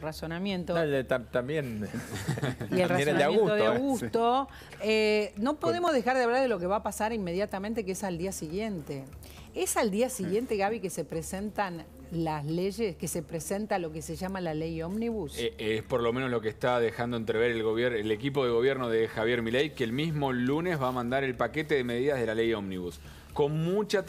razonamiento. también. Y el razonamiento de Augusto. ¿eh? Eh, no podemos dejar de hablar de lo que va a pasar inmediatamente, que es al día siguiente. Es al día siguiente, mm. Gaby, que se presentan las leyes, que se presenta lo que se llama la ley ómnibus. Eh, es por lo menos lo que está dejando entrever el, gobierno, el equipo de gobierno de Javier Milei, que el mismo lunes va a mandar el paquete de medidas de la ley ómnibus con mucha,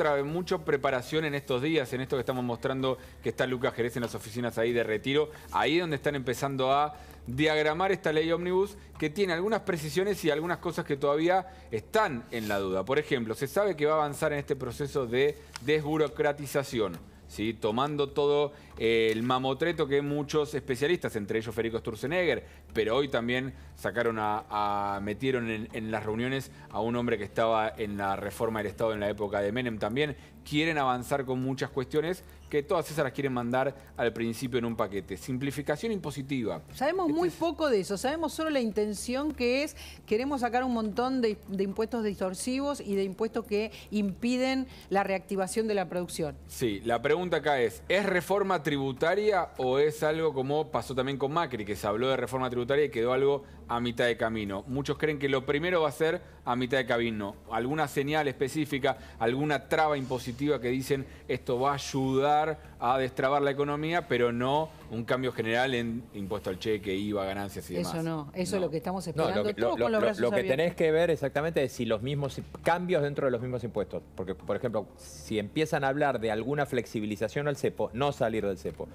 preparación en estos días, en esto que estamos mostrando que está Lucas Jerez en las oficinas ahí de retiro, ahí donde están empezando a diagramar esta ley ómnibus que tiene algunas precisiones y algunas cosas que todavía están en la duda. Por ejemplo, se sabe que va a avanzar en este proceso de desburocratización. ¿Sí? tomando todo el mamotreto que muchos especialistas, entre ellos Federico Sturzenegger, pero hoy también sacaron a, metieron en, las reuniones a un hombre que estaba en la reforma del Estado en la época de Menem también. Quieren avanzar con muchas cuestiones que todas esas las quieren mandar al principio en un paquete. Simplificación impositiva. Sabemos este muy poco de eso, sabemos solo la intención que es, queremos sacar un montón de, de impuestos distorsivos y de impuestos que impiden la reactivación de la producción. Sí, la pregunta acá es, ¿es reforma tributaria o es algo como pasó también con Macri, que se habló de reforma tributaria? y quedó algo a mitad de camino. Muchos creen que lo primero va a ser a mitad de camino. Alguna señal específica, alguna traba impositiva que dicen esto va a ayudar a destrabar la economía, pero no un cambio general en impuesto al cheque, IVA, ganancias y demás. Eso no, eso es lo que estamos esperando. lo, que, lo que tenés que ver exactamente es si los mismos cambios dentro de los mismos impuestos. Porque, por ejemplo, si empiezan a hablar de alguna flexibilización al cepo, no salir del cepo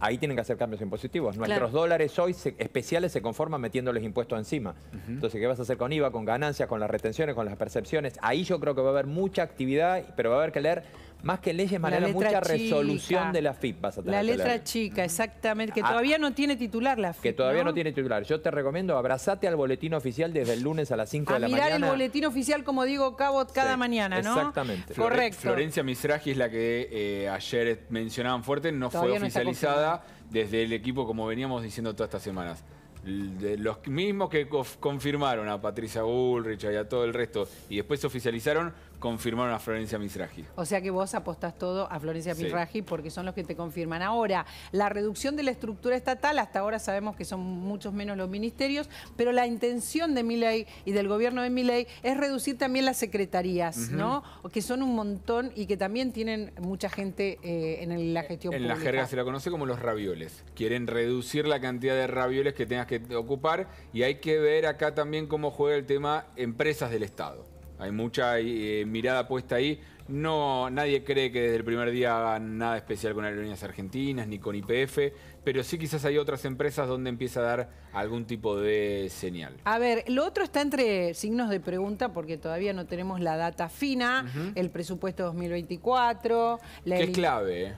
ahí tienen que hacer cambios impositivos. Nuestros dólares hoy especiales se conforman metiéndoles impuestos encima. Entonces, ¿qué vas a hacer con IVA, con ganancias, con las retenciones, con las percepciones? Ahí yo creo que va a haber mucha actividad, pero va a haber que leer más que leyes, Mariana, mucha resolución de la FIP La letra chica, exactamente, que ah, todavía no tiene titular la FIP. Que todavía ¿no? tiene titular. Yo te recomiendo, abrazate al boletín oficial desde el lunes a las 5 de la mañana. mirar el boletín oficial, como digo, Cabot, cada mañana, ¿no? Exactamente. Correcto. Florencia Misraji es la que eh, ayer mencionaban fuerte, no fue oficializada desde el equipo, como veníamos diciendo todas estas semanas. los mismos que confirmaron a Patricia Bullrich y a todo el resto y después se oficializaron, confirmaron a Florencia Misraji. O sea que vos apostás todo a Florencia Misraji porque son los que te confirman. Ahora, la reducción de la estructura estatal, hasta ahora sabemos que son muchos menos los ministerios, pero la intención de Miley y del gobierno de Miley es reducir también las secretarías, ¿no? Que son un montón y que también tienen mucha gente eh, eh, en la gestión pública. En la jerga se la conoce como los ravioles. Quieren reducir la cantidad de ravioles que tengas que ocupar y hay que ver acá también cómo juega el tema empresas del Estado. Hay mucha eh, mirada puesta ahí. No, nadie cree que desde el primer día haga nada especial con aerolíneas argentinas ni con IPF, pero sí quizás hay otras empresas donde empieza a dar algún tipo de señal. A ver, lo otro está entre signos de pregunta porque todavía no tenemos la data fina, el presupuesto 2024. que es clave. Eh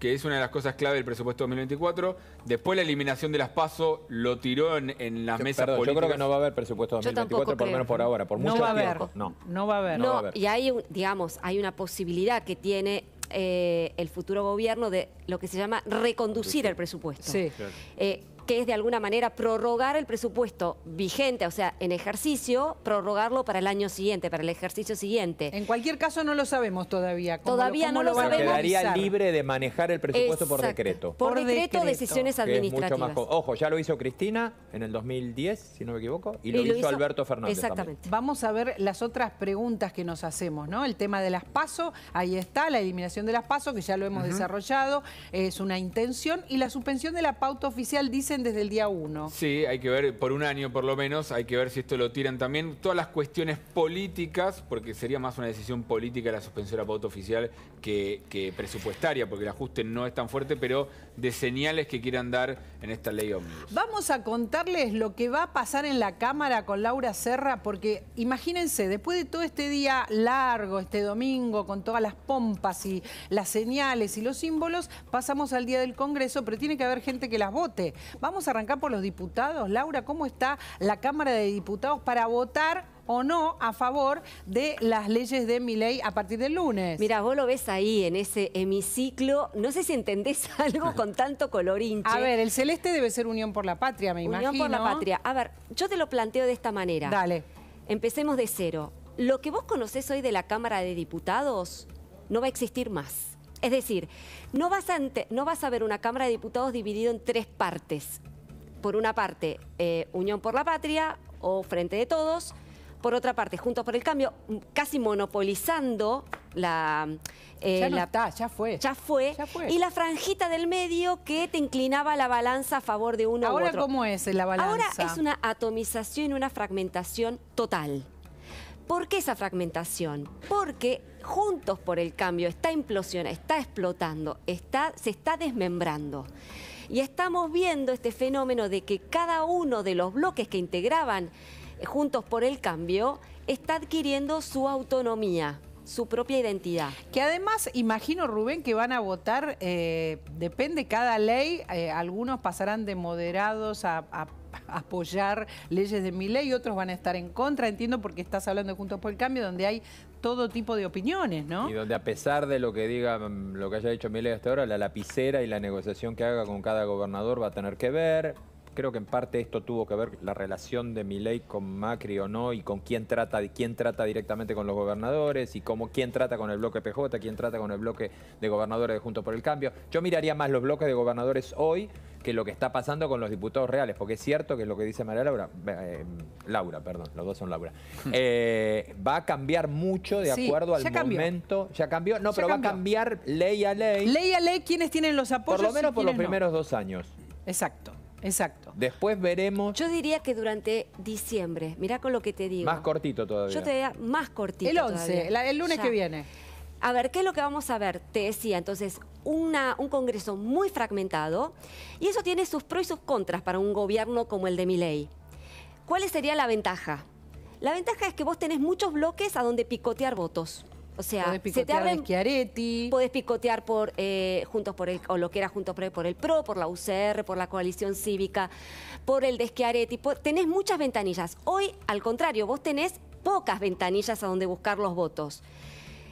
que es una de las cosas clave del presupuesto 2024. Después la eliminación de las PASO lo tiró en, las mesas políticas. Yo creo que no va a haber presupuesto 2024, por lo menos por ahora, por no mucho va tiempo. No. no va a haber. No, y hay, digamos, hay una posibilidad que tiene eh, el futuro gobierno de lo que se llama reconducir el presupuesto. Sí. Eh, que es de alguna manera prorrogar el presupuesto vigente, o sea, en ejercicio, prorrogarlo para el año siguiente, para el ejercicio siguiente. En cualquier caso no lo sabemos todavía. ¿Cómo todavía no lo, sabemos. Quedaría libre de manejar el presupuesto por decreto. Por, decreto, decisiones administrativas. Ojo, ya lo hizo Cristina en el 2010, si no me equivoco, y lo, hizo, Alberto Fernández. Exactamente. Vamos a ver las otras preguntas que nos hacemos, ¿no? El tema de las PASO, ahí está, la eliminación de las PASO, que ya lo hemos desarrollado, es una intención, y la suspensión de la pauta oficial, dicen desde el día uno. Sí, hay que ver, por un año por lo menos, hay que ver si esto lo tiran también. Todas las cuestiones políticas, porque sería más una decisión política la suspensión a voto oficial que, presupuestaria, porque el ajuste no es tan fuerte, pero de señales que quieran dar en esta ley ómnibus. Vamos a contarles lo que va a pasar en la Cámara con Laura Serra, porque imagínense, después de todo este día largo, este domingo, con todas las pompas y las señales y los símbolos, pasamos al día del Congreso, pero tiene que haber gente que las vote. Vamos a arrancar por los diputados. Laura, ¿cómo está la Cámara de Diputados para votar o no a favor de las leyes de mi ley a partir del lunes. Mira, vos lo ves ahí en ese hemiciclo. No sé si entendés algo con tanto colorín. A ver, el celeste debe ser Unión por la Patria, me imagino. Unión por la Patria. A ver, yo te lo planteo de esta manera. Dale. Empecemos de cero. Lo que vos conocés hoy de la Cámara de Diputados no va a existir más. Es decir, no vas, a ver una Cámara de Diputados dividido en tres partes. Por una parte, eh, Unión por la Patria o Frente de Todos. Por otra parte, Juntos por el Cambio, casi monopolizando la... Eh, ya ya fue. ya fue. Y la franjita del medio que te inclinaba la balanza a favor de uno Ahora, u otro. ¿Ahora cómo es la balanza? Ahora es una atomización y una fragmentación total. ¿Por qué esa fragmentación? Porque Juntos por el Cambio está implosionando, está explotando, está, se está desmembrando. Y estamos viendo este fenómeno de que cada uno de los bloques que integraban eh, Juntos por el Cambio está adquiriendo su autonomía su propia identidad. Que además, imagino, Rubén, que van a votar, eh, depende cada ley, eh, algunos pasarán de moderados a, a apoyar leyes de mi ley, otros van a estar en contra, entiendo porque estás hablando de Juntos por el Cambio, donde hay todo tipo de opiniones, ¿no? Y donde a pesar de lo que diga, mm, lo que haya dicho Milei hasta ahora, la lapicera y la negociación que haga con cada gobernador va a tener que ver, creo que en parte esto tuvo que ver la relación de mi ley con Macri o no y con quién trata, quién trata directamente con los gobernadores y cómo quién trata con el bloque PJ, quién trata con el bloque de gobernadores de Junto por el Cambio. Yo miraría más los bloques de gobernadores hoy que lo que está pasando con los diputados reales, porque es cierto que es lo que dice María Laura, eh, Laura, perdón, los dos son Laura, hmm. eh, va a cambiar mucho de acuerdo al momento, ya cambió, no, pero va a cambiar ley a ley. Ley a ley, ¿quiénes tienen los apoyos. Por lo menos por los primeros dos años. Exacto. Exacto. Después veremos. Yo diría que durante diciembre, mirá con lo que te digo. Más cortito todavía. Yo te diría más cortito. El 11, el lunes que viene. A ver, ¿qué es lo que vamos a ver? Te decía, entonces, una, un Congreso muy fragmentado y eso tiene sus pros y sus contras para un gobierno como el de Miley. ¿Cuál sería la ventaja? La ventaja es que vos tenés muchos bloques a donde picotear votos. O sea, se te abren, Podés picotear por eh, juntos por el, o lo que era juntos por el, PRO, por la UCR, por la coalición cívica, por el Desquiareti. tenés muchas ventanillas. Hoy, al contrario, vos tenés pocas ventanillas a donde buscar los votos.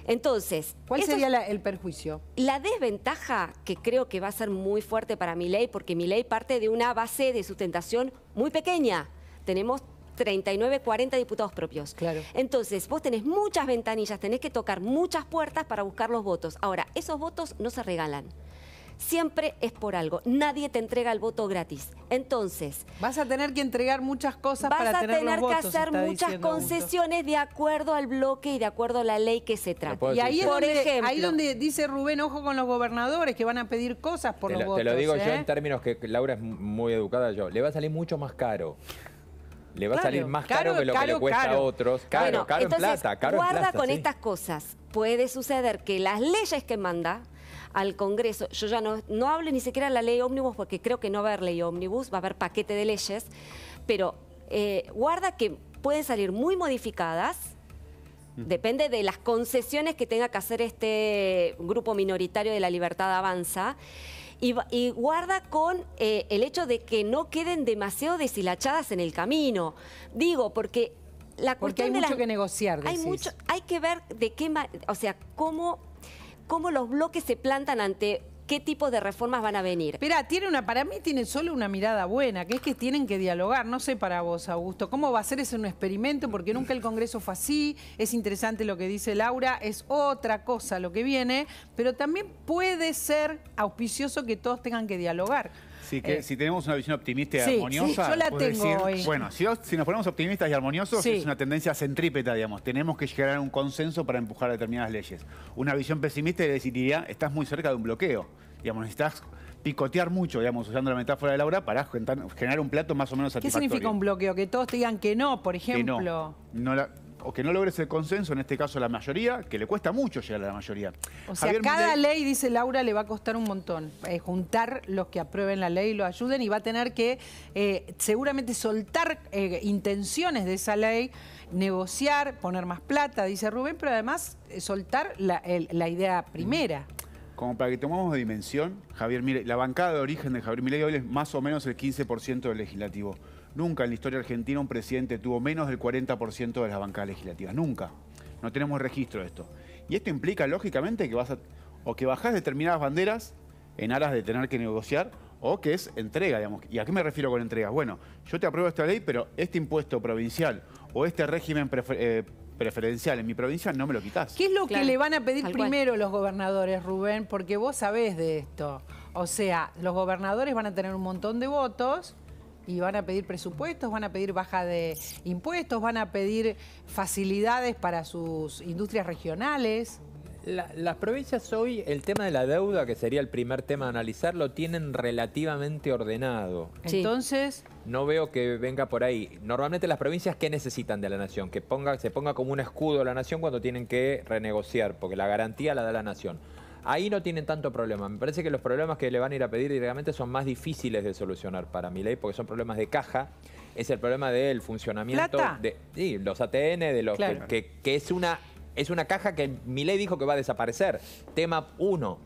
Entonces, ¿cuál sería el perjuicio? La desventaja que creo que va a ser muy fuerte para mi ley, porque mi ley parte de una base de sustentación muy pequeña. Tenemos 39, 40 diputados propios. Claro. Entonces, vos tenés muchas ventanillas, tenés que tocar muchas puertas para buscar los votos. Ahora, esos votos no se regalan siempre es por algo. Nadie te entrega el voto gratis. Entonces... Vas a tener que entregar muchas cosas para tener Vas a tener, que hacer muchas concesiones de acuerdo al bloque y de acuerdo a la ley que se trata. Y ahí, por ejemplo, ahí donde dice Rubén, ojo con los gobernadores que van a pedir cosas por los votos. Te lo digo yo ¿eh? en términos que Laura es muy educada yo. Le va a salir mucho más caro le va a salir más caro, que lo que le cuesta a otros. Caro, caro en plata, caro guarda con estas cosas. Puede suceder que las leyes que manda al Congreso, yo ya no, no hablo ni siquiera de la ley ómnibus porque creo que no va a haber ley ómnibus, va a haber paquete de leyes, pero eh, guarda que pueden salir muy modificadas, mm. Depende de las concesiones que tenga que hacer este grupo minoritario de la libertad avanza y, guarda con eh, el hecho de que no queden demasiado deshilachadas en el camino. Digo, porque la Porque hay mucho que negociar, decís. Hay mucho, hay que ver de qué, o sea, cómo, cómo los bloques se plantan ante qué tipo de reformas van a venir. Espera, tiene una, para mí tiene solo una mirada buena, que es que tienen que dialogar. No sé para vos, Augusto, ¿cómo va a ser ese un experimento? Porque nunca el Congreso fue así. Es interesante lo que dice Laura, es otra cosa lo que viene, pero también puede ser auspicioso que todos tengan que dialogar que eh, si tenemos una visión optimista y armoniosa... Sí, yo la tengo hoy. Bueno, si, nos ponemos optimistas y armoniosos, es una tendencia centrípeta, digamos. Tenemos que llegar a un consenso para empujar determinadas leyes. Una visión pesimista le diría, estás muy cerca de un bloqueo. Digamos, necesitas picotear mucho, digamos, usando la metáfora de Laura, para generar un plato más o menos satisfactorio. ¿Qué significa un bloqueo? Que todos te digan que no, por ejemplo. no. no o que no logres el consenso, en este caso la mayoría, que le cuesta mucho llegar a la mayoría. O sea, cada ley, dice Laura, le va a costar un montón eh, juntar los que aprueben la ley y lo ayuden y va a tener que eh, seguramente soltar eh, intenciones de esa ley, negociar, poner más plata, dice Rubén, pero además soltar la, idea primera. Como para que tomemos de dimensión, Javier, mire, la bancada de origen de Javier Milei hoy es más o menos el 15% del legislativo. Nunca en la historia argentina un presidente tuvo menos del 40% de las bancadas legislativas. Nunca. No tenemos registro de esto. Y esto implica, lógicamente, que vas o que bajás determinadas banderas en aras de tener que negociar o que es entrega, digamos. ¿Y a qué me refiero con entrega? Bueno, yo te apruebo esta ley, pero este impuesto provincial o este régimen eh, preferencial en mi provincia no me lo quitas. ¿Qué es lo que le van a pedir primero los gobernadores, Rubén? Porque vos sabés de esto. O sea, los gobernadores van a tener un montón de votos y van a pedir presupuestos, van a pedir baja de impuestos, van a pedir facilidades para sus industrias regionales. las provincias hoy, el tema de la deuda, que sería el primer tema a analizar, lo tienen relativamente ordenado. Entonces... No veo que venga por ahí. Normalmente las provincias, ¿qué necesitan de la nación? Que ponga, se ponga como un escudo la nación cuando tienen que renegociar, porque la garantía la da la nación. Ahí no tienen tanto problema. Me parece que los problemas que le van a ir a pedir directamente son más difíciles de solucionar para mi ley, porque son problemas de caja. Es el problema del funcionamiento de los ATN, de los que, es una es una caja que mi ley dijo que va a desaparecer. Tema 1.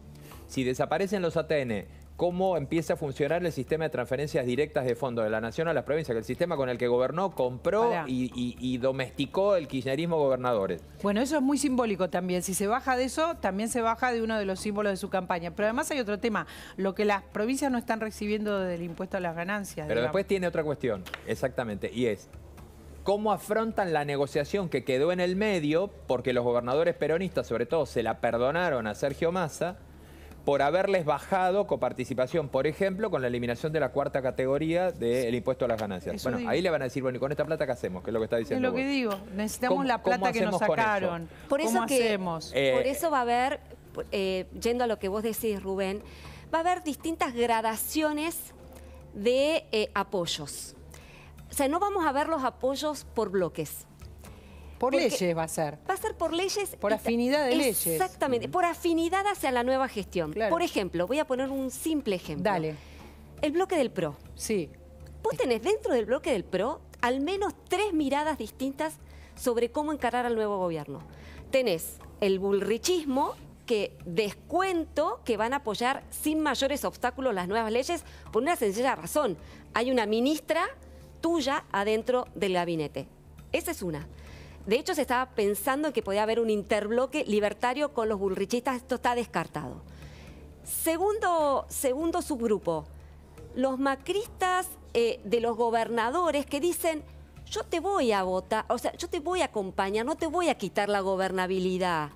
Si desaparecen los ATN, cómo empieza a funcionar el sistema de transferencias directas de fondos de la nación a las provincias, que el sistema con el que gobernó, compró y, domesticó el kirchnerismo gobernadores. Bueno, eso es muy simbólico también. Si se baja de eso, también se baja de uno de los símbolos de su campaña. Pero además hay otro tema, lo que las provincias no están recibiendo del impuesto a las ganancias. Pero después tiene otra cuestión, exactamente, y es, cómo afrontan la negociación que quedó en el medio, porque los gobernadores peronistas sobre todo se la perdonaron a Sergio Massa, por haberles bajado coparticipación, por ejemplo, con la eliminación de la cuarta categoría del impuesto a las ganancias. bueno, ahí le van a decir, bueno, ¿y con esta plata qué hacemos? Que es lo que está diciendo. Es lo que digo, necesitamos la plata que nos sacaron. Por eso hacemos? por eh, eso va a haber, eh, yendo a lo que vos decís, Rubén, va a haber distintas gradaciones de eh, apoyos. O sea, no vamos a ver los apoyos por bloques. Por leyes va a ser. Va a ser por leyes. Por afinidad de leyes. Exactamente, por afinidad hacia la nueva gestión. Por ejemplo, voy a poner un simple ejemplo. Dale. El bloque del PRO. Sí. Vos tenés dentro del bloque del PRO al menos tres miradas distintas sobre cómo encarar al nuevo gobierno. Tenés el bulrichismo, que descuento que van a apoyar sin mayores obstáculos las nuevas leyes por una sencilla razón. Hay una ministra tuya adentro del gabinete. Esa es una. De hecho, se estaba pensando que podía haber un interbloque libertario con los bullrichistas. Esto está descartado. Segundo, segundo subgrupo, los macristas eh, de los gobernadores que dicen, yo te voy a votar, o sea, yo te voy a acompañar, no te voy a quitar la gobernabilidad.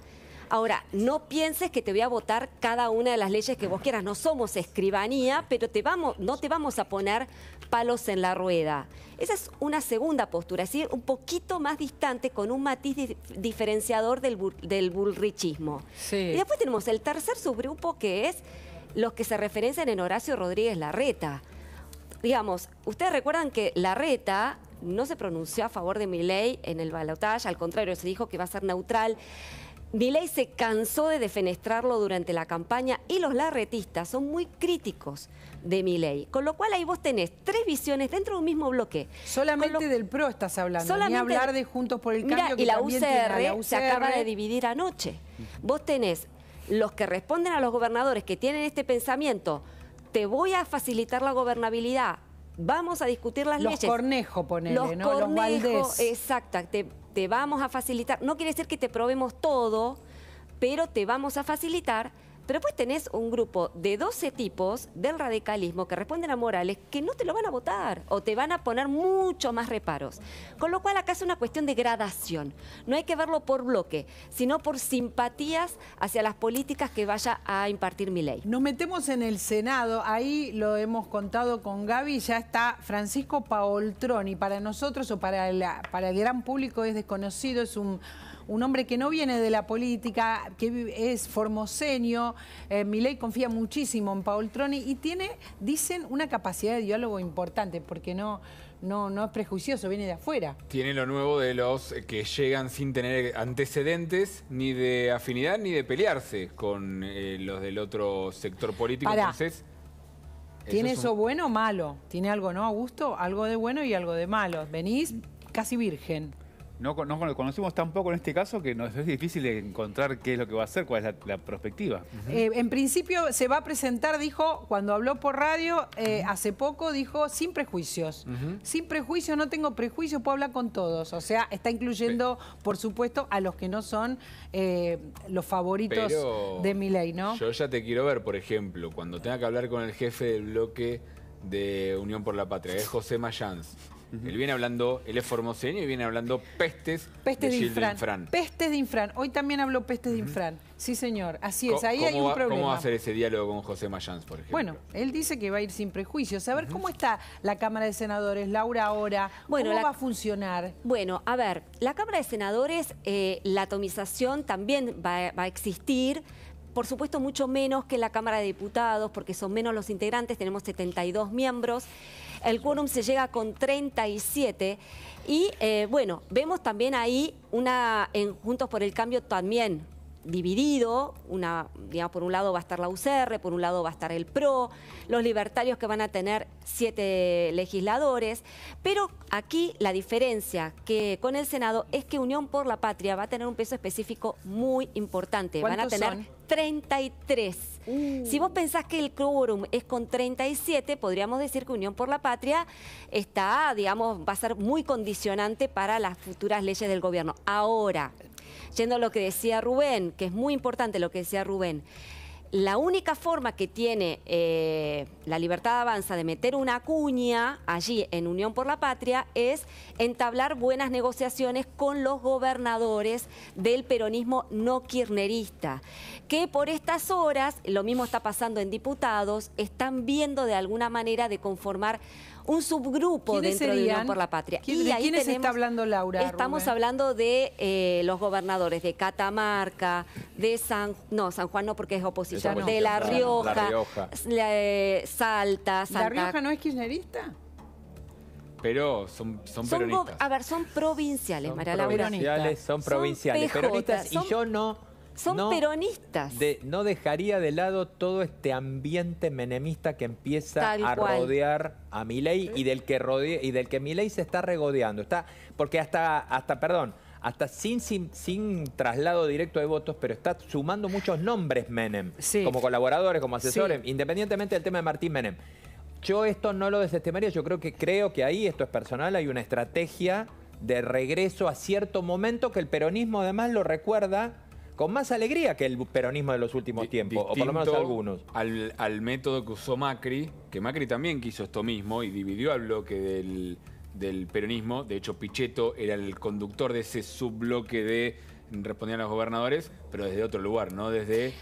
Ahora, no pienses que te voy a votar cada una de las leyes que vos quieras. No somos escribanía, pero no te vamos a poner palos en la rueda. Esa es una segunda postura, es decir, un poquito más distante con un matiz diferenciador del, bullrichismo. Y después tenemos el tercer subgrupo que es los que se referencian en Horacio Rodríguez Larreta. Digamos, ustedes recuerdan que Larreta no se pronunció a favor de mi ley en el balotaje, al contrario, se dijo que va a ser neutral ley se cansó de defenestrarlo durante la campaña y los larretistas son muy críticos de mi ley. Con lo cual ahí vos tenés tres visiones dentro de un mismo bloque. Solamente del PRO estás hablando, solamente... hablar de Juntos por el Cambio. que y la UCR, se acaba de dividir anoche. Vos tenés los que responden a los gobernadores que tienen este pensamiento, te voy a facilitar la gobernabilidad, vamos a discutir las los leyes. Cornejo, ponele, ¿no? los Exacto, te vamos a facilitar, no quiere decir que te probemos todo, pero te vamos a facilitar pero pues tenés un grupo de 12 tipos del radicalismo que responden a Morales que no te lo van a votar o te van a poner mucho más reparos. Con lo cual acá es una cuestión de gradación. No hay que verlo por bloque, sino por simpatías hacia las políticas que vaya a impartir mi ley. Nos metemos en el Senado, ahí lo hemos contado con Gaby, ya está Francisco y Para nosotros o para, para el gran público es desconocido, es un un hombre que no viene de la política, que es formoseño. Eh, Milei confía muchísimo en Paul Troni y tiene, dicen, una capacidad de diálogo importante, porque no, no, no es prejuicioso, viene de afuera. Tiene lo nuevo de los eh, que llegan sin tener antecedentes ni de afinidad ni de pelearse con eh, los del otro sector político. ¿Tiene eso, eso bueno o malo? ¿Tiene algo, no, Augusto? Algo de bueno y algo de malo. Venís casi virgen no, conocimos tampoco en este caso que nos es difícil encontrar qué es lo que va a hacer, cuál es la, perspectiva. Eh, en principio se va a presentar, dijo, cuando habló por radio eh, hace poco, dijo, sin prejuicios. Sin prejuicios, no tengo prejuicios, puedo hablar con todos. O sea, está incluyendo, por supuesto, a los que no son eh, los favoritos de mi ley, ¿no? Yo ya te quiero ver, por ejemplo, cuando tenga que hablar con el jefe del bloque de Unión por la Patria, es José Mayans él viene hablando, él es formoseño y viene hablando pestes, pestes de, infran. Pestes de infran. Hoy también habló pestes de infran. Sí, señor. Así es, ahí hay un problema. ¿Cómo va a hacer ese diálogo con José Mayans, por ejemplo? Bueno, él dice que va a ir sin prejuicios. A ver, ¿cómo está la Cámara de Senadores, Laura, ahora? Bueno, ¿Cómo va a funcionar? Bueno, a ver, la Cámara de Senadores, eh, la atomización también va a existir por supuesto mucho menos que la Cámara de Diputados, porque son menos los integrantes, tenemos 72 miembros. El quórum se llega con 37 y eh, bueno, vemos también ahí una, en Juntos por el Cambio también dividido, por un lado va a estar la UCR, por un lado va a estar el PRO, los libertarios que van a tener siete legisladores, pero aquí la diferencia que con el Senado es que Unión por la Patria va a tener un peso específico muy importante, van a tener 33. Uh. Si vos pensás que el quórum es con 37, podríamos decir que Unión por la Patria está, digamos, va a ser muy condicionante para las futuras leyes del gobierno. Ahora, yendo a lo que decía Rubén, que es muy importante lo que decía Rubén, la única forma que tiene eh, la Libertad Avanza de meter una cuña allí en Unión por la Patria es entablar buenas negociaciones con los gobernadores del peronismo no kirnerista, que por estas horas, lo mismo está pasando en diputados, están viendo de alguna manera de conformar un subgrupo dentro de Unión por la Patria. y ahí quiénes está hablando Laura? Estamos hablando de eh, los gobernadores de Catamarca, de San... No, San Juan no porque es oposición De La Rioja, Salta, ¿La Rioja no es kirchnerista? pero son, son, A ver, son provinciales, María Laura. Son provinciales, son peronistas, y yo no son peronistas. no dejaría de lado todo este ambiente menemista que empieza a rodear a mi ley y del que rodea, y del que Milei se está regodeando. Está, porque hasta, hasta, perdón, hasta sin, sin, traslado directo de votos, pero está sumando muchos nombres Menem, como colaboradores, como asesores, independientemente del tema de Martín Menem. Yo esto no lo desestimaría, yo creo que creo que ahí, esto es personal, hay una estrategia de regreso a cierto momento que el peronismo además lo recuerda con más alegría que el peronismo de los últimos tiempos, o por lo menos algunos. Al, método que usó Macri, que Macri también quiso esto mismo y dividió al bloque del, del peronismo. De hecho, Pichetto era el conductor de ese subbloque de respondían a los gobernadores, pero desde otro lugar, ¿no? Desde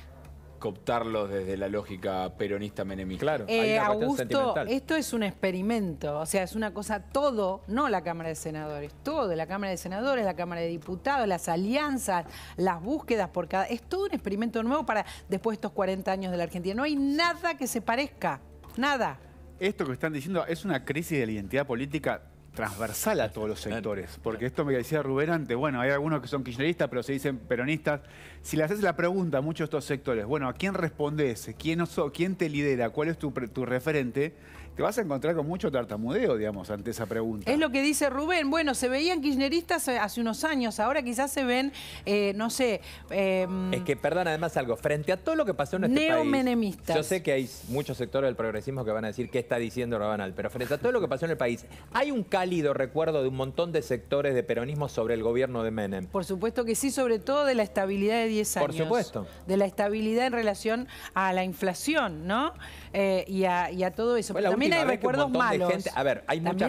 cooptarlos desde la lógica peronista menemista. Claro, eh, hay Augusto, esto es un experimento, o sea, es una cosa todo, no la Cámara de Senadores, todo, la Cámara de Senadores, la Cámara de Diputados, las alianzas, las búsquedas por cada... Es todo un experimento nuevo para después de estos 40 años de la Argentina. No hay nada que se parezca, nada. Esto que están diciendo es una crisis de la identidad política transversal a todos los sectores. Porque esto me decía Rubén antes, bueno, hay algunos que son kirchneristas, pero se dicen peronistas. Si le haces la pregunta a muchos de estos sectores, bueno, ¿a quién respondes? ¿Quién, quién te lidera? ¿Cuál es tu, tu referente? te vas a encontrar con mucho tartamudeo, digamos, ante esa pregunta. Es lo que dice Rubén. Bueno, se veían kirchneristas eh, hace unos años, ahora quizás se ven, eh, no sé... Eh, es que, perdón, además algo, frente a todo lo que pasó en este Neo menemistas. Yo sé que hay muchos sectores del progresismo que van a decir qué está diciendo Rabanal, pero frente a todo lo que pasó en el país, hay un cálido recuerdo de un montón de sectores de peronismo sobre el gobierno de Menem. Por supuesto que sí, sobre todo de la estabilidad de 10 años. Por supuesto. De la estabilidad en relación a la inflación, ¿no? Eh, y, a, todo eso. también hay recuerdos malos. también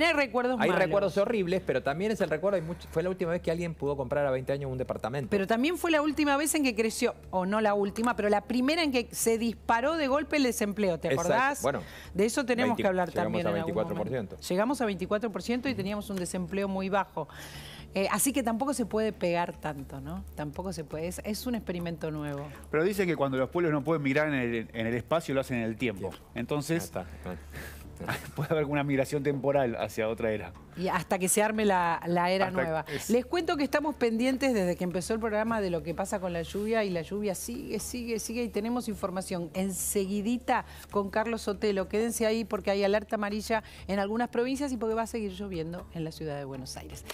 hay recuerdos Hay recuerdos horribles, pero también es el recuerdo, fue la última vez que alguien pudo comprar a 20 años un departamento. Pero también fue la última vez en que creció, o no la última, pero la primera en que se disparó de golpe el desempleo, ¿te acordás? Bueno, de eso tenemos que hablar también. Llegamos a 24%. llegamos a 24% y teníamos un desempleo muy bajo. Eh, así que tampoco se puede pegar tanto, ¿no? Tampoco se puede. Es, un experimento nuevo. Pero dicen que cuando los pueblos no pueden migrar en el, espacio, lo hacen en el tiempo. Entonces, puede haber una migración temporal hacia otra era. Y hasta que se arme la, era nueva. Les cuento que estamos pendientes desde que empezó el programa de lo que pasa con la lluvia y la lluvia sigue, sigue, sigue y tenemos información enseguidita con Carlos Sotelo. Quédense ahí porque hay alerta amarilla en algunas provincias y porque va a seguir lloviendo en la ciudad de Buenos Aires.